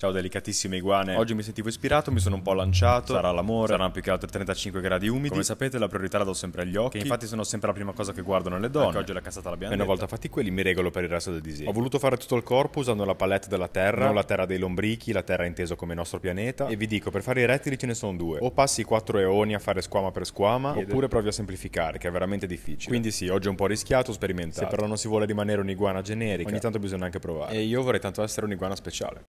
Ciao delicatissime iguane, oggi mi sentivo ispirato, mi sono un po' lanciato, sarà l'amore, saranno più che altro 35 gradi umidi Come sapete la priorità la do sempre agli occhi, che infatti sono sempre la prima cosa che guardo nelle donne Anche oggi la cazzata l'abbiamo E una volta fatti quelli mi regolo per il resto del disegno Ho voluto fare tutto il corpo usando la palette della terra, non la terra dei lombrichi, la terra intesa come nostro pianeta E vi dico, per fare i rettili ce ne sono due O passi 4 eoni a fare squama per squama, oppure provi a semplificare, che è veramente difficile Quindi sì, oggi è un po' rischiato, sperimentato. Se però non si vuole rimanere un'iguana generica, ogni tanto bisogna anche provare E io vorrei tanto essere un'iguana speciale